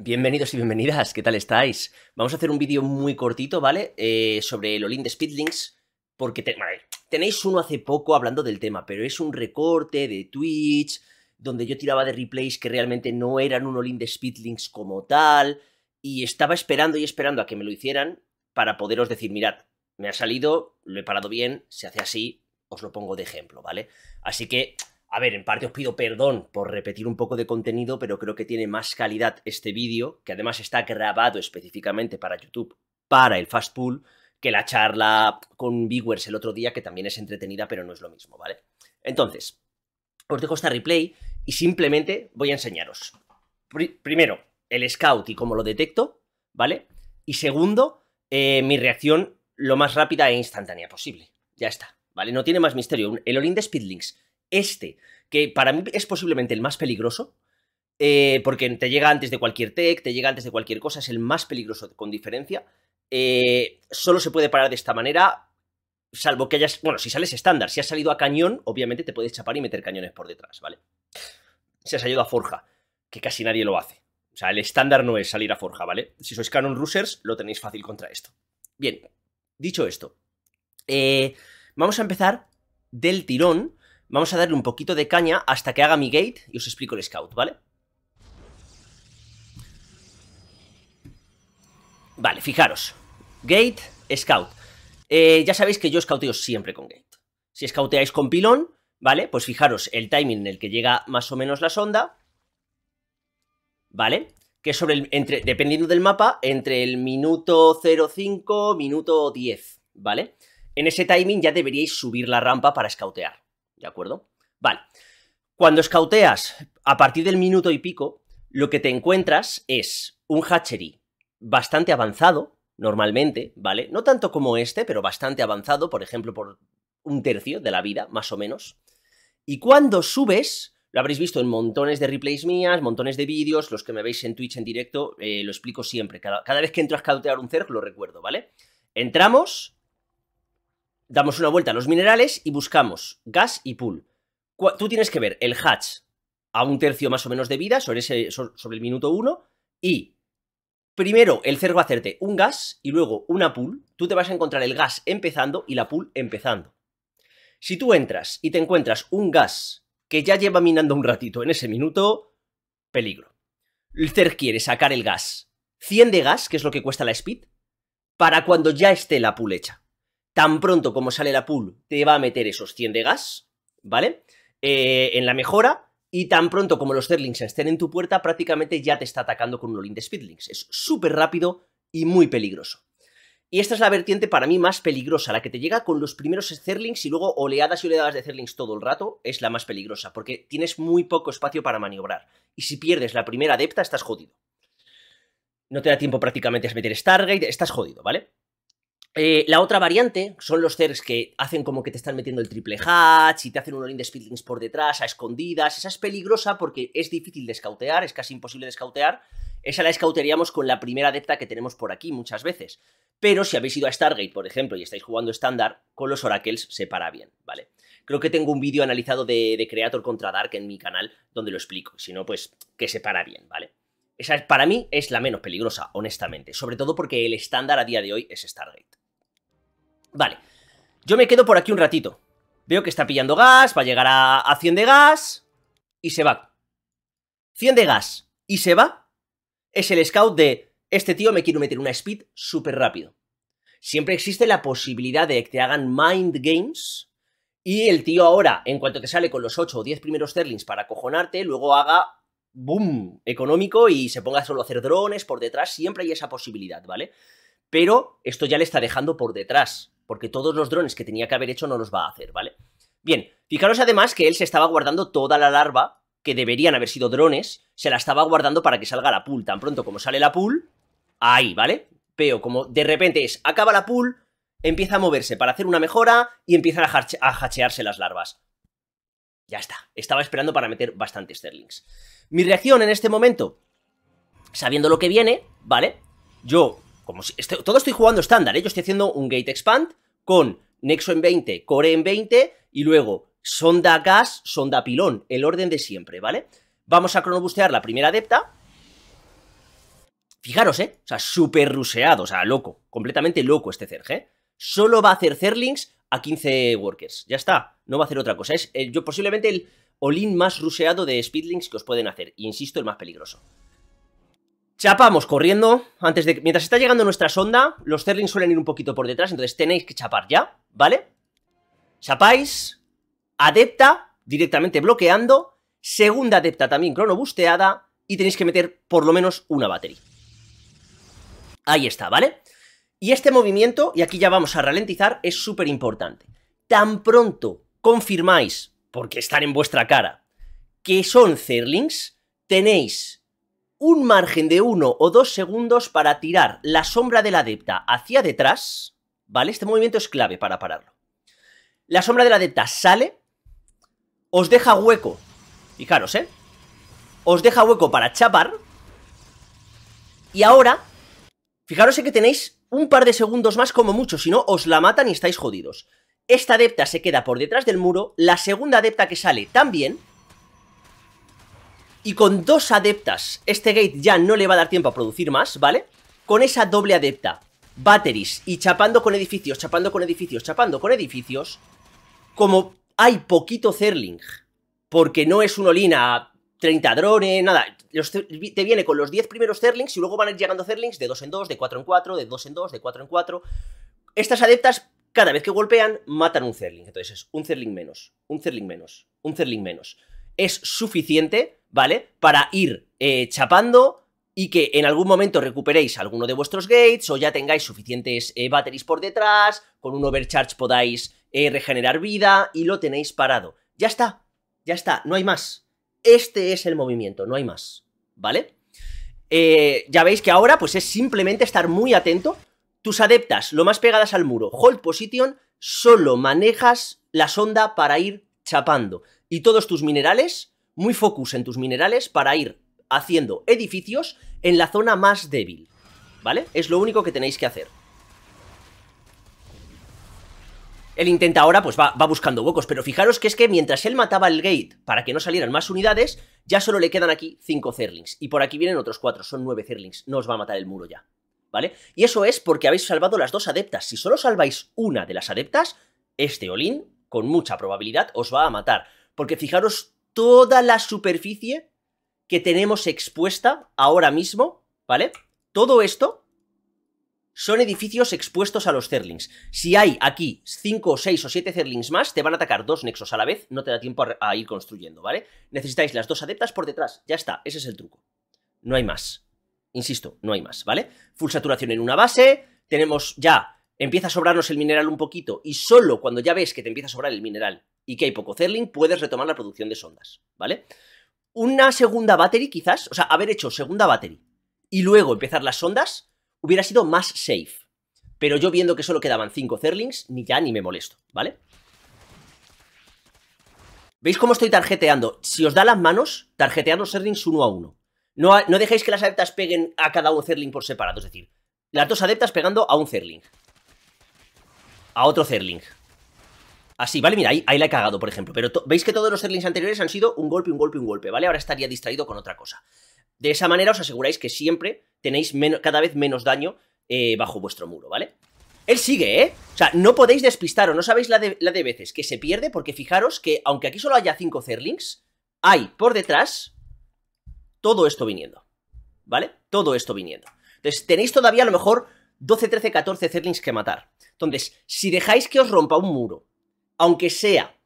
Bienvenidos y bienvenidas, ¿qué tal estáis? Vamos a hacer un vídeo muy cortito, ¿vale? Eh, sobre el Olin de Speedlinks, porque tenéis uno hace poco hablando del tema, pero es un recorte de Twitch, donde yo tiraba de replays que realmente no eran un Olin de Speedlinks como tal, y estaba esperando y esperando a que me lo hicieran para poderos decir, mirad, me ha salido, lo he parado bien, se hace así, os lo pongo de ejemplo, ¿vale? Así que a ver, en parte os pido perdón por repetir un poco de contenido, pero creo que tiene más calidad este vídeo, que además está grabado específicamente para YouTube, para el Fast Pool, que la charla con Viewers el otro día, que también es entretenida, pero no es lo mismo, ¿vale? Entonces, os dejo esta replay y simplemente voy a enseñaros. primero, el scout y cómo lo detecto, ¿vale? Y segundo, eh, mi reacción lo más rápida e instantánea posible. Ya está, ¿vale? No tiene más misterio. El Olin de Speedlinks este, que para mí es posiblemente el más peligroso, eh, porque te llega antes de cualquier tech, te llega antes de cualquier cosa, es el más peligroso con diferencia. Eh, solo se puede parar de esta manera, salvo que hayas. Bueno, si sales estándar, si has salido a cañón, obviamente te puedes chapar y meter cañones por detrás, ¿vale? Si has salido a forja, que casi nadie lo hace. O sea, el estándar no es salir a forja, ¿vale? Si sois canon rusers lo tenéis fácil contra esto. Bien, dicho esto, eh, vamos a empezar del tirón Vamos a darle un poquito de caña hasta que haga mi gate y os explico el scout, ¿vale? Vale, fijaros. Gate, scout. Eh, ya sabéis que yo scouteo siempre con gate. Si scouteáis con pilón, ¿vale? Pues fijaros el timing en el que llega más o menos la sonda, ¿vale? Que sobre el, entre, dependiendo del mapa, entre el minuto 05, minuto 10, ¿vale? En ese timing ya deberíais subir la rampa para scoutear. ¿De acuerdo? Vale. Cuando escauteas a partir del minuto y pico, lo que te encuentras es un hatchery bastante avanzado, normalmente, ¿vale? No tanto como este, pero bastante avanzado, por ejemplo, por un tercio de la vida, más o menos. Y cuando subes, lo habréis visto en montones de replays mías, montones de vídeos, los que me veis en Twitch en directo, eh, lo explico siempre. Cada, vez que entro a escautear un cerco, lo recuerdo, ¿vale? Entramos, damos una vuelta a los minerales y buscamos gas y pool. Tú tienes que ver el hatch a un tercio más o menos de vida sobre, ese, sobre el minuto 1 y primero el cerro va a hacerte un gas y luego una pool. Tú te vas a encontrar el gas empezando y la pool empezando. Si tú entras y te encuentras un gas que ya lleva minando un ratito en ese minuto, peligro. El CER quiere sacar el gas. 100 de gas, que es lo que cuesta la speed, para cuando ya esté la pool hecha tan pronto como sale la pool, te va a meter esos 100 de gas, ¿vale? Eh, en la mejora, y tan pronto como los Zerlings estén en tu puerta, prácticamente ya te está atacando con un Olin de Speedlings. Es súper rápido y muy peligroso. Y esta es la vertiente para mí más peligrosa, la que te llega con los primeros Zerlings y luego oleadas y oleadas de Zerlings todo el rato, es la más peligrosa, porque tienes muy poco espacio para maniobrar. Y si pierdes la primera adepta, estás jodido. No te da tiempo prácticamente a meter Stargate, estás jodido, ¿vale? Eh, la otra variante son los CERS que hacen como que te están metiendo el triple hatch y te hacen un all de por detrás, a escondidas. Esa es peligrosa porque es difícil de escautear, es casi imposible de escautear. Esa la escauteríamos con la primera adepta que tenemos por aquí muchas veces. Pero si habéis ido a Stargate, por ejemplo, y estáis jugando estándar, con los Oracles se para bien, ¿vale? Creo que tengo un vídeo analizado de, de, Creator contra Dark en mi canal donde lo explico. Si no, pues que se para bien, ¿vale? Esa para mí es la menos peligrosa, honestamente. Sobre todo porque el estándar a día de hoy es Stargate. Vale. Yo me quedo por aquí un ratito. Veo que está pillando gas, va a llegar a, 100 de gas y se va. 100 de gas y se va. Es el scout de este tío me quiero meter una speed súper rápido. Siempre existe la posibilidad de que te hagan mind games y el tío ahora, en cuanto te sale con los 8 o 10 primeros Sterlings para acojonarte, luego haga boom económico y se ponga solo a hacer drones por detrás. Siempre hay esa posibilidad, ¿vale? Pero esto ya le está dejando por detrás porque todos los drones que tenía que haber hecho no los va a hacer, ¿vale? Bien, fijaros además que él se estaba guardando toda la larva, que deberían haber sido drones, se la estaba guardando para que salga la pool. Tan pronto como sale la pool, ahí, ¿vale? Pero como de repente es, acaba la pool, empieza a moverse para hacer una mejora y empiezan a, a hachearse las larvas. Ya está, estaba esperando para meter bastantes Sterlings. Mi reacción en este momento, sabiendo lo que viene, ¿vale? Yo este, todo estoy jugando estándar, ¿eh? yo estoy haciendo un gate expand con nexo en 20, core en 20 y luego sonda gas, sonda pilón, el orden de siempre, ¿vale? Vamos a cronobustear la primera adepta. Fijaros, ¿eh? O sea, súper ruseado, o sea, loco, completamente loco este Zerg, ¿eh? Solo va a hacer Zerlings a 15 workers, ya está, no va a hacer otra cosa. Es yo, posiblemente el olín más ruseado de Speedlinks que os pueden hacer, insisto, el más peligroso. Chapamos corriendo. Antes de mientras está llegando nuestra sonda, los Zerlings suelen ir un poquito por detrás, entonces tenéis que chapar ya, ¿vale? Chapáis. Adepta, directamente bloqueando. Segunda adepta también cronobusteada. Y tenéis que meter por lo menos una batería. Ahí está, ¿vale? Y este movimiento, y aquí ya vamos a ralentizar, es súper importante. Tan pronto confirmáis, porque están en vuestra cara, que son Zerlings, tenéis un margen de uno o dos segundos para tirar la sombra de la adepta hacia detrás, ¿vale? Este movimiento es clave para pararlo. La sombra de la adepta sale, os deja hueco, fijaros, ¿eh? Os deja hueco para chapar, y ahora, fijaros en que tenéis un par de segundos más como mucho, si no os la matan y estáis jodidos. Esta adepta se queda por detrás del muro, la segunda adepta que sale también, y con dos adeptas, este gate ya no le va a dar tiempo a producir más, ¿vale? Con esa doble adepta, batteries y chapando con edificios, chapando con edificios, chapando con edificios, como hay poquito Zerling, porque no es un olina 30 drones, nada. te viene con los 10 primeros Zerlings y luego van a ir llegando Zerlings de 2 en 2, de 4 en 4, de 2 en 2, de 4 en 4. Estas adeptas, cada vez que golpean, matan un Zerling. Entonces es un Zerling menos, un Zerling menos, un Zerling menos. Es suficiente ¿vale? Para ir eh, chapando y que en algún momento recuperéis alguno de vuestros gates o ya tengáis suficientes eh, batteries por detrás, con un overcharge podáis eh, regenerar vida y lo tenéis parado. Ya está, ya está, no hay más. Este es el movimiento, no hay más, ¿vale? ya veis que ahora pues es simplemente estar muy atento. Tus adeptas, lo más pegadas al muro, hold position, solo manejas la sonda para ir chapando. Y todos tus minerales muy focus en tus minerales para ir haciendo edificios en la zona más débil. ¿Vale? Es lo único que tenéis que hacer. Él intenta ahora, pues va, buscando huecos, pero fijaros que es que mientras él mataba el gate para que no salieran más unidades, ya solo le quedan aquí 5 Zerlings. Y por aquí vienen otros 4, son 9 Zerlings. No os va a matar el muro ya. ¿Vale? Y eso es porque habéis salvado las dos adeptas. Si solo salváis una de las adeptas, este Olin, con mucha probabilidad, os va a matar. Porque fijaros toda la superficie que tenemos expuesta ahora mismo, ¿vale? Todo esto son edificios expuestos a los Zerlings. Si hay aquí 5, 6 o 7 Zerlings más, te van a atacar dos Nexos a la vez, no te da tiempo a ir construyendo, ¿vale? Necesitáis las dos adeptas por detrás, ya está, ese es el truco. No hay más. Insisto, no hay más, ¿vale? Full saturación en una base, tenemos ya, empieza a sobrarnos el mineral un poquito, y solo cuando ya ves que te empieza a sobrar el mineral y que hay poco Zerling, puedes retomar la producción de sondas, ¿vale? Una segunda battery, quizás, o sea, haber hecho segunda battery y luego empezar las sondas, hubiera sido más safe. Pero yo viendo que solo quedaban 5 Zerlings, ni ya ni me molesto, ¿vale? ¿Veis cómo estoy tarjeteando? Si os da las manos, tarjetear los Zerlings uno a uno. No, no dejéis que las adeptas peguen a cada un Zerling por separado, es decir, las dos adeptas pegando a un Zerling. A otro Zerling así, ¿vale? Mira, ahí, la he cagado, por ejemplo. Pero veis que todos los Zerlings anteriores han sido un golpe, un golpe, un golpe, ¿vale? Ahora estaría distraído con otra cosa. De esa manera os aseguráis que siempre tenéis cada vez menos daño eh, bajo vuestro muro, ¿vale? Él sigue, ¿eh? O sea, no podéis despistaros, no sabéis la de, la de veces que se pierde, porque fijaros que, aunque aquí solo haya 5 Zerlings, hay por detrás todo esto viniendo, ¿vale? Todo esto viniendo. Entonces, tenéis todavía a lo mejor 12, 13, 14 Zerlings que matar. Entonces, si dejáis que os rompa un muro aunque sea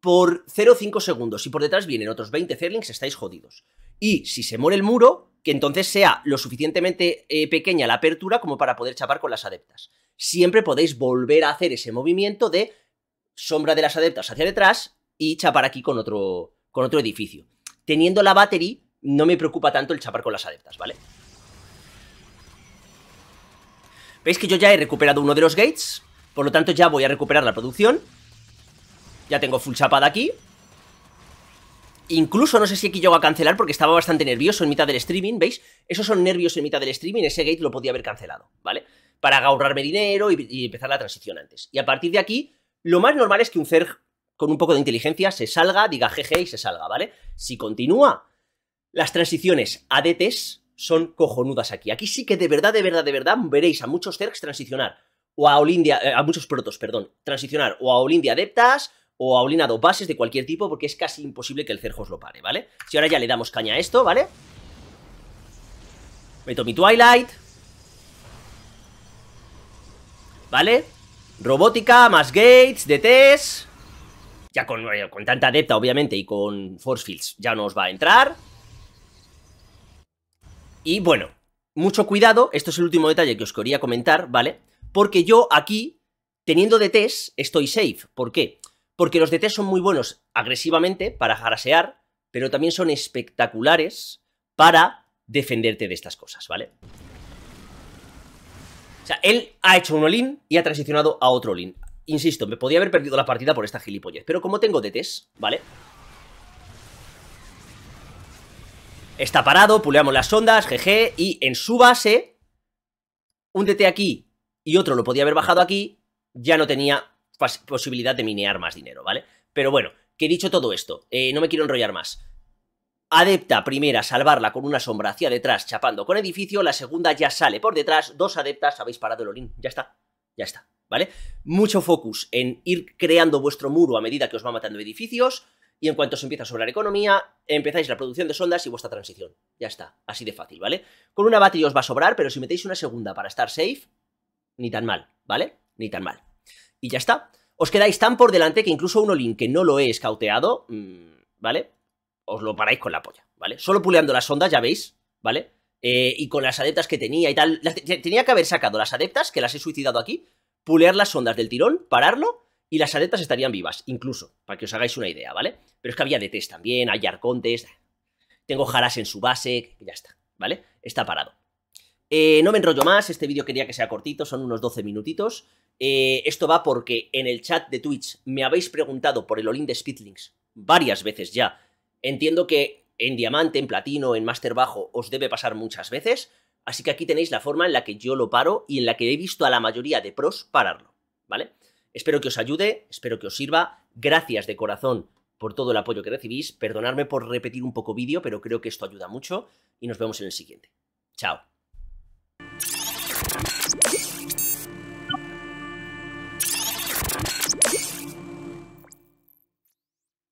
por 0,5 segundos y por detrás vienen otros 20 Zerlings, estáis jodidos. Y si se muere el muro, que entonces sea lo suficientemente eh, pequeña la apertura como para poder chapar con las adeptas. Siempre podéis volver a hacer ese movimiento de sombra de las adeptas hacia detrás y chapar aquí con otro, con otro edificio. Teniendo la battery, no me preocupa tanto el chapar con las adeptas, ¿vale? Veis que yo ya he recuperado uno de los gates, por lo tanto ya voy a recuperar la producción ya tengo full chapada aquí. Incluso no sé si aquí llego a cancelar porque estaba bastante nervioso en mitad del streaming, ¿veis? Esos son nervios en mitad del streaming, ese gate lo podía haber cancelado, ¿vale? Para ahorrarme dinero y, empezar la transición antes. Y a partir de aquí, lo más normal es que un CERG con un poco de inteligencia se salga, diga GG y se salga, ¿vale? Si continúa, las transiciones detes son cojonudas aquí. Aquí sí que de verdad, de verdad, de verdad veréis a muchos CERGs transicionar o a Olindia, eh, a muchos protos, perdón, transicionar o a Olindia Adeptas o ha bases de cualquier tipo porque es casi imposible que el os lo pare, ¿vale? Si ahora ya le damos caña a esto, ¿vale? Meto mi Twilight. ¿Vale? Robótica, más gates, DTs. Ya con, eh, con tanta adepta, obviamente, y con force fields ya os va a entrar. Y bueno, mucho cuidado, esto es el último detalle que os quería comentar, ¿vale? Porque yo aquí, teniendo DTs, estoy safe. ¿Por qué? porque los DT son muy buenos agresivamente para jarasear, pero también son espectaculares para defenderte de estas cosas, ¿vale? O sea, él ha hecho un Olin y ha transicionado a otro all Insisto, me podía haber perdido la partida por esta gilipollez, pero como tengo DTs, ¿vale? Está parado, puleamos las ondas, GG, y en su base, un DT aquí y otro lo podía haber bajado aquí, ya no tenía posibilidad de minear más dinero, ¿vale? Pero bueno, que dicho todo esto, eh, no me quiero enrollar más. Adepta primera, salvarla con una sombra hacia detrás, chapando con edificio. La segunda ya sale por detrás. Dos adeptas, habéis parado el olín. Ya está, ya está, ¿vale? Mucho focus en ir creando vuestro muro a medida que os va matando edificios. Y en cuanto se empieza a sobrar economía, empezáis la producción de sondas y vuestra transición. Ya está, así de fácil, ¿vale? Con una batería os va a sobrar, pero si metéis una segunda para estar safe, ni tan mal, ¿vale? Ni tan mal y ya está. Os quedáis tan por delante que incluso un Olin que no lo he escauteado, mm, ¿vale? Os lo paráis con la polla, ¿vale? Solo puleando las ondas, ya veis, ¿vale? Eh, y con las adeptas que tenía y tal. tenía que haber sacado las adeptas, que las he suicidado aquí, pulear las ondas del tirón, pararlo, y las adeptas estarían vivas, incluso, para que os hagáis una idea, ¿vale? Pero es que había DTs también, hay arcontes, tengo jaras en su base, ya está, ¿vale? Está parado. Eh, no me enrollo más, este vídeo quería que sea cortito, son unos 12 minutitos. Eh, esto va porque en el chat de Twitch me habéis preguntado por el Olin de Speedlinks varias veces ya. Entiendo que en diamante, en platino, en master bajo os debe pasar muchas veces, así que aquí tenéis la forma en la que yo lo paro y en la que he visto a la mayoría de pros pararlo, ¿vale? Espero que os ayude, espero que os sirva. Gracias de corazón por todo el apoyo que recibís. Perdonadme por repetir un poco vídeo, pero creo que esto ayuda mucho y nos vemos en el siguiente. Chao.